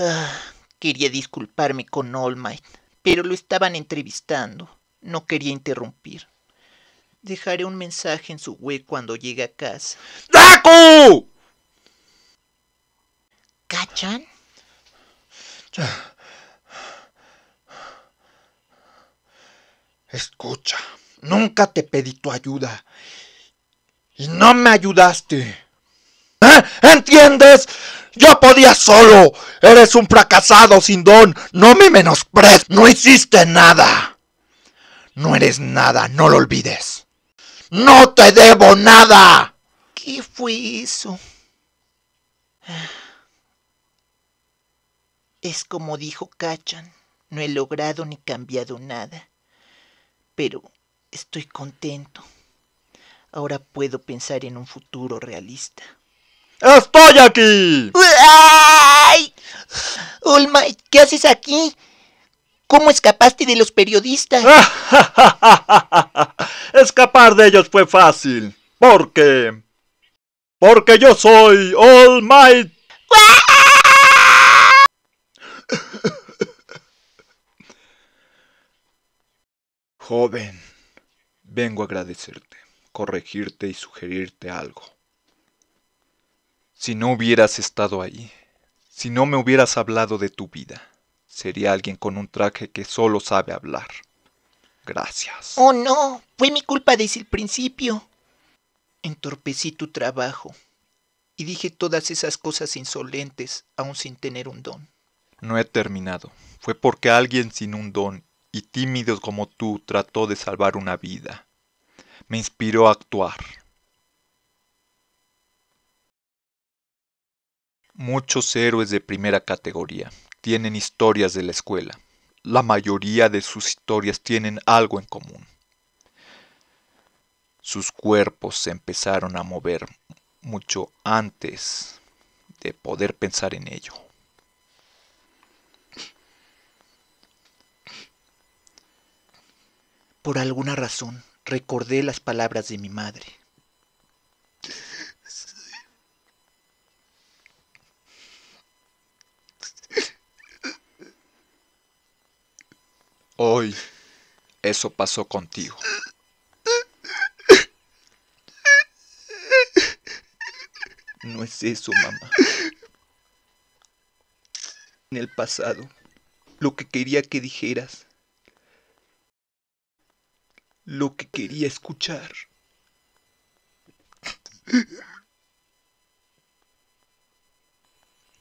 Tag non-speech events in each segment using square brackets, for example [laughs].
Ah, quería disculparme con All Might, pero lo estaban entrevistando. No quería interrumpir. Dejaré un mensaje en su web cuando llegue a casa. ¡Daku! ¿Cachan? Escucha, nunca te pedí tu ayuda. Y no me ayudaste. ¿Eh? ¿Entiendes? Yo podía solo. Eres un fracasado sin don. No me menosprez! No hiciste nada. No eres nada, no lo olvides. No te debo nada. ¿Qué fue eso? Es como dijo Cachan. No he logrado ni cambiado nada. Pero estoy contento. Ahora puedo pensar en un futuro realista. ¡Estoy aquí! ¡Ay! ¿qué haces aquí? ¿Cómo escapaste de los periodistas? [laughs] Escapar de ellos fue fácil. Porque. Porque yo soy All Might. [laughs] Joven, vengo a agradecerte, corregirte y sugerirte algo. Si no hubieras estado ahí, si no me hubieras hablado de tu vida, sería alguien con un traje que solo sabe hablar. Gracias. Oh, no, fue mi culpa desde el principio. Entorpecí tu trabajo y dije todas esas cosas insolentes aún sin tener un don. No he terminado. Fue porque alguien sin un don y tímido como tú trató de salvar una vida. Me inspiró a actuar. Muchos héroes de primera categoría tienen historias de la escuela. La mayoría de sus historias tienen algo en común. Sus cuerpos se empezaron a mover mucho antes de poder pensar en ello. Por alguna razón, recordé las palabras de mi madre. Hoy eso pasó contigo. No es eso, mamá. En el pasado, lo que quería que dijeras, lo que quería escuchar.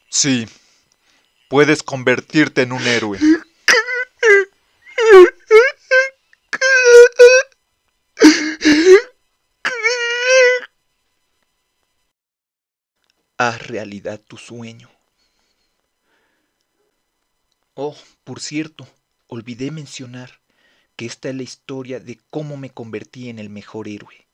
Sí, puedes convertirte en un héroe. Haz realidad tu sueño. Oh, por cierto, olvidé mencionar que esta es la historia de cómo me convertí en el mejor héroe.